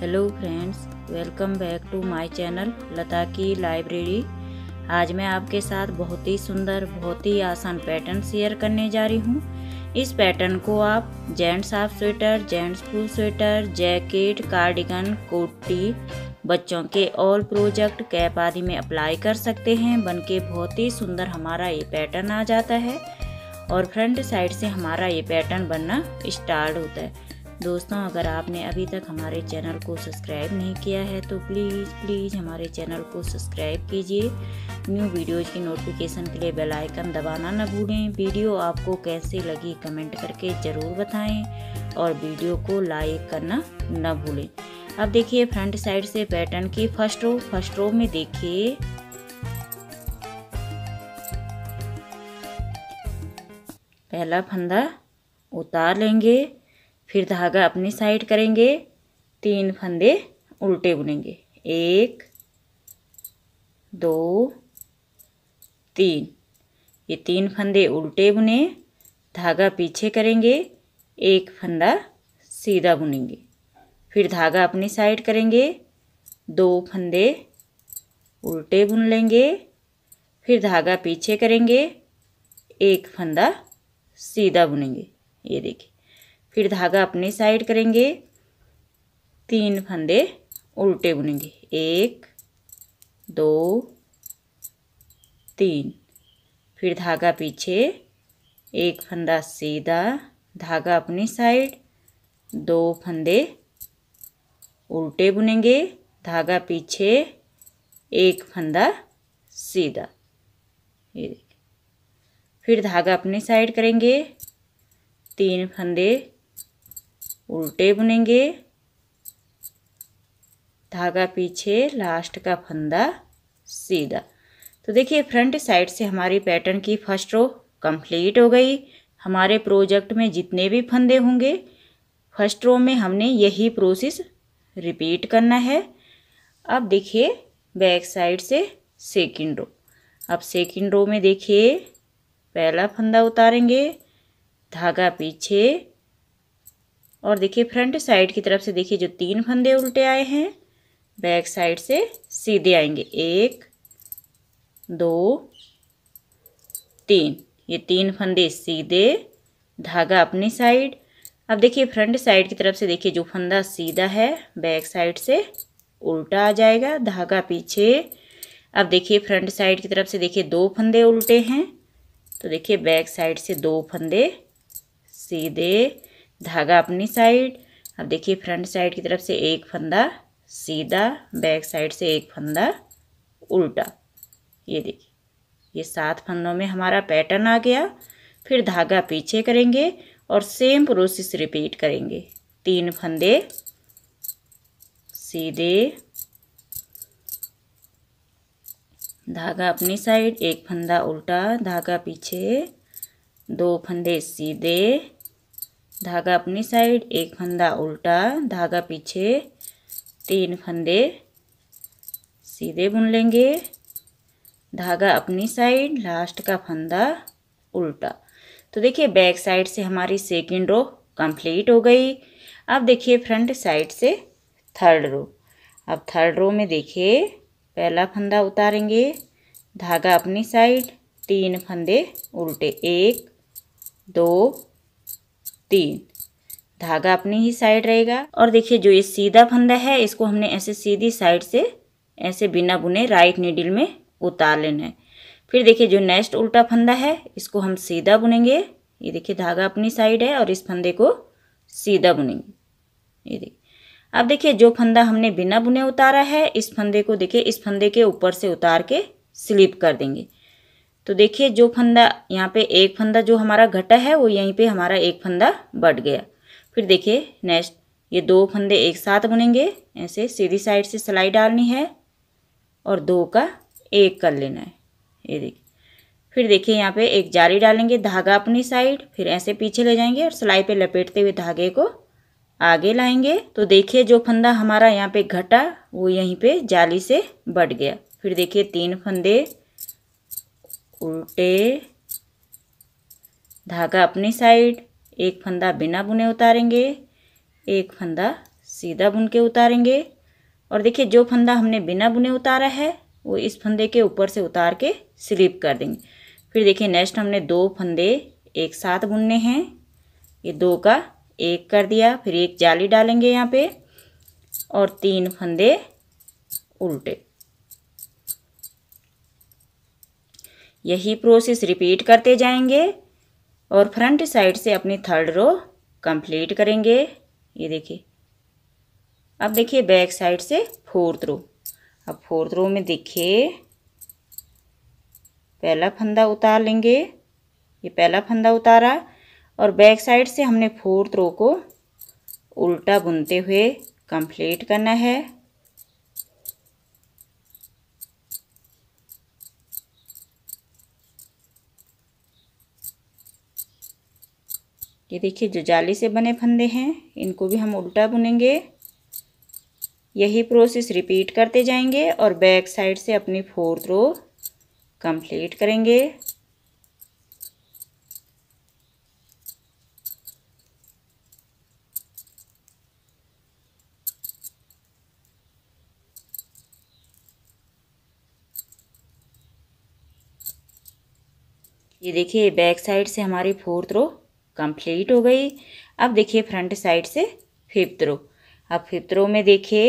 hello friends welcome back to my channel Lata की library आज मैं आपके साथ बहुत ही सुंदर बहुत ही आसान पैटर्न शेयर करने जा रही हूँ इस पैटर्न को आप gents half sweater gents full sweater jacket cardigan कोटी बच्चों के ऑल प्रोजेक्ट कैप आदि में अप्लाई कर सकते हैं बन के बहुत ही सुंदर हमारा ये पैटर्न आ जाता है और फ्रंट साइड से हमारा ये पैटर्न बनना स्टार्ट होता है दोस्तों अगर आपने अभी तक हमारे चैनल को सब्सक्राइब नहीं किया है तो प्लीज़ प्लीज़ हमारे चैनल को सब्सक्राइब कीजिए न्यू वीडियोज़ की नोटिफिकेशन के लिए बेल आइकन दबाना न भूलें वीडियो आपको कैसे लगी कमेंट करके ज़रूर बताएं और वीडियो को लाइक करना न भूलें अब देखिए फ्रंट साइड से पैटर्न की फर्स्ट रो फर्स्ट रो में देखिए पहला फंदा उतार लेंगे फिर धागा अपनी साइड करेंगे तीन फंदे उल्टे बुनेंगे एक दो तीन ये तीन फंदे उल्टे बुने धागा पीछे करेंगे एक फंदा सीधा बुनेंगे फिर धागा अपनी साइड करेंगे दो फंदे उल्टे बुन लेंगे फिर धागा पीछे करेंगे एक फंदा सीधा बुनेंगे ये देखिए फिर धागा अपने साइड करेंगे तीन फंदे उल्टे बुनेंगे एक दो तीन फिर धागा पीछे एक फंदा सीधा धागा अपनी साइड दो फंदे उल्टे बुनेंगे धागा पीछे एक फंदा सीधा ये देखिए फिर धागा अपनी साइड करेंगे तीन फंदे उल्टे बुनेंगे धागा पीछे लास्ट का फंदा सीधा तो देखिए फ्रंट साइड से हमारी पैटर्न की फर्स्ट रो कंप्लीट हो गई हमारे प्रोजेक्ट में जितने भी फंदे होंगे फर्स्ट रो में हमने यही प्रोसेस रिपीट करना है अब देखिए बैक साइड से सेकंड रो अब सेकंड रो में देखिए पहला फंदा उतारेंगे धागा पीछे और देखिए फ्रंट साइड की तरफ से देखिए जो तीन फंदे उल्टे आए हैं बैक साइड से सीधे आएंगे एक दो तीन ये तीन फंदे सीधे धागा अपनी साइड अब देखिए फ्रंट साइड की तरफ से देखिए जो फंदा सीधा है बैक साइड से उल्टा आ जाएगा धागा पीछे अब देखिए फ्रंट साइड की तरफ से देखिए दो फंदे उल्टे हैं तो देखिए बैक साइड से दो फंदे सीधे धागा अपनी साइड अब देखिए फ्रंट साइड की तरफ से एक फंदा सीधा बैक साइड से एक फंदा उल्टा ये देखिए ये सात फंदों में हमारा पैटर्न आ गया फिर धागा पीछे करेंगे और सेम प्रोसेस रिपीट करेंगे तीन फंदे सीधे धागा अपनी साइड एक फंदा उल्टा धागा पीछे दो फंदे सीधे धागा अपनी साइड एक फंदा उल्टा धागा पीछे तीन फंदे सीधे बुन लेंगे धागा अपनी साइड लास्ट का फंदा उल्टा तो देखिए बैक साइड से हमारी सेकेंड रो कंप्लीट हो गई अब देखिए फ्रंट साइड से थर्ड रो अब थर्ड रो में देखिए पहला फंदा उतारेंगे धागा अपनी साइड तीन फंदे उल्टे एक दो तीन धागा अपनी ही साइड रहेगा और देखिए जो ये सीधा फंदा है इसको हमने ऐसे सीधी साइड से ऐसे बिना बुने राइट नीडल में उतार लेना है फिर देखिए जो नेक्स्ट उल्टा फंदा है इसको हम सीधा बुनेंगे ये देखिए धागा अपनी साइड है और इस फंदे को सीधा बुनेंगे ये देखिए अब देखिए जो फंदा हमने बिना बुने उतारा है इस फंदे को देखिए इस फंदे के ऊपर से उतार के स्लिप कर देंगे तो देखिए जो फंदा यहाँ पे एक फंदा जो हमारा घटा है वो यहीं पे हमारा एक फंदा बढ़ गया फिर देखिए नेक्स्ट ये दो फंदे एक साथ बुनेंगे ऐसे सीधी साइड से सिलाई डालनी है और दो का एक कर लेना है ये देखिए फिर देखिए यहाँ पे एक जाली डालेंगे धागा अपनी साइड फिर ऐसे पीछे ले जाएंगे और सिलाई पे लपेटते हुए धागे को आगे लाएंगे तो देखिए जो फंदा हमारा यहाँ पे घटा वो यहीं पे जाली से बढ़ गया फिर देखिए तीन फंदे उल्टे धागा अपनी साइड एक फंदा बिना बुने उतारेंगे एक फंदा सीधा बुन के उतारेंगे और देखिए जो फंदा हमने बिना बुने उतारा है वो इस फंदे के ऊपर से उतार के स्लिप कर देंगे फिर देखिए नेक्स्ट हमने दो फंदे एक साथ बुनने हैं ये दो का एक कर दिया फिर एक जाली डालेंगे यहाँ पे और तीन फंदे उल्टे यही प्रोसेस रिपीट करते जाएंगे और फ्रंट साइड से अपनी थर्ड रो कंप्लीट करेंगे ये देखिए अब देखिए बैक साइड से फोर्थ रो अब फोर्थ रो में देखिए पहला फंदा उतार लेंगे ये पहला फंदा उतारा और बैक साइड से हमने फोर्थ रो को उल्टा बुनते हुए कंप्लीट करना है ये देखिए जो जाली से बने फंदे हैं इनको भी हम उल्टा बुनेंगे यही प्रोसेस रिपीट करते जाएंगे और बैक साइड से अपनी फोर्थ रो कंप्लीट करेंगे ये देखिए बैक साइड से हमारी फोर्थ रो कंप्लीट हो गई अब देखिए फ्रंट साइड से फिफ्थ रो अब फिफ्थ रो में देखिए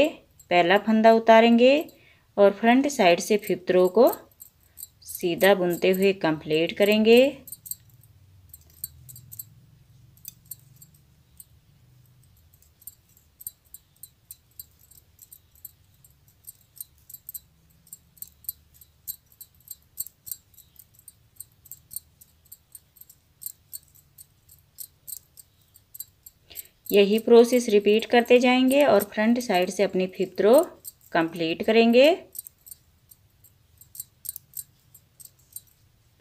पहला फंदा उतारेंगे और फ्रंट साइड से फिफ्थ रो को सीधा बुनते हुए कंप्लीट करेंगे यही प्रोसेस रिपीट करते जाएंगे और फ्रंट साइड से अपनी फिफ्थ रो कंप्लीट करेंगे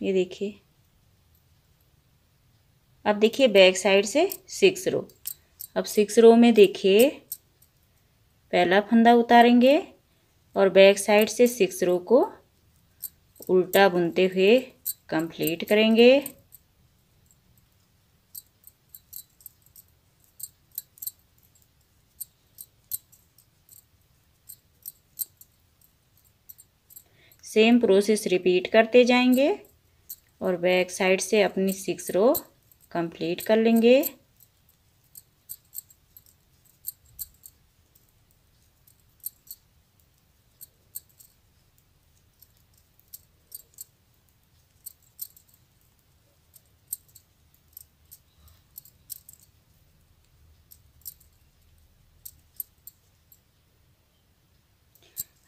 ये देखिए अब देखिए बैक साइड से सिक्स रो अब सिक्स रो में देखिए पहला फंदा उतारेंगे और बैक साइड से सिक्स रो को उल्टा बुनते हुए कंप्लीट करेंगे सेम प्रोसेस रिपीट करते जाएंगे और बैक साइड से अपनी सिक्स रो कंप्लीट कर लेंगे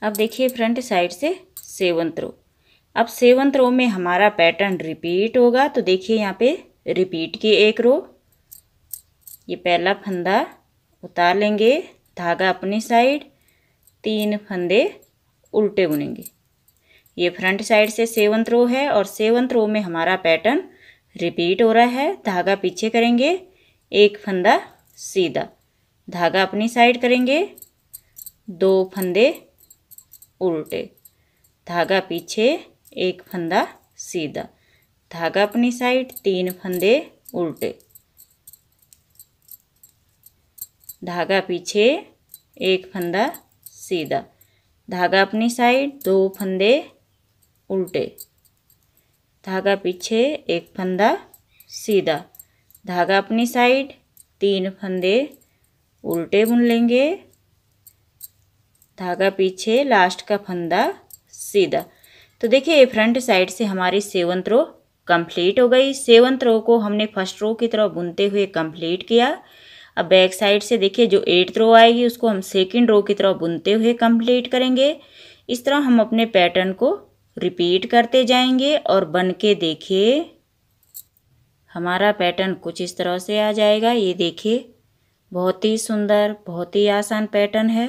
अब देखिए फ्रंट साइड से सेवंथ रो अब सेवंथ रो में हमारा पैटर्न रिपीट होगा तो देखिए यहाँ पे रिपीट की एक रो ये पहला फंदा उतार लेंगे धागा अपनी साइड तीन फंदे उल्टे बुनेंगे ये फ्रंट साइड से सेवंथ रो है और सेवंथ रो में हमारा पैटर्न रिपीट हो रहा है धागा पीछे करेंगे एक फंदा सीधा धागा अपनी साइड करेंगे दो फंदे उल्टे धागा पीछे एक फंदा सीधा धागा अपनी साइड तीन फंदे उल्टे धागा पीछे एक फंदा सीधा धागा अपनी साइड दो फंदे उल्टे धागा पीछे एक फंदा सीधा धागा अपनी साइड तीन फंदे उल्टे बुन लेंगे धागा पीछे लास्ट का फंदा सीधा तो देखिए ये फ्रंट साइड से हमारी सेवन रो कंप्लीट हो गई सेवंथ रो को हमने फर्स्ट रो की तरह बुनते हुए कंप्लीट किया अब बैक साइड से देखिए जो एट्थ रो आएगी उसको हम सेकंड रो की तरह बुनते हुए कंप्लीट करेंगे इस तरह हम अपने पैटर्न को रिपीट करते जाएंगे और बन के देखिए हमारा पैटर्न कुछ इस तरह से आ जाएगा ये देखिए बहुत ही सुंदर बहुत ही आसान पैटर्न है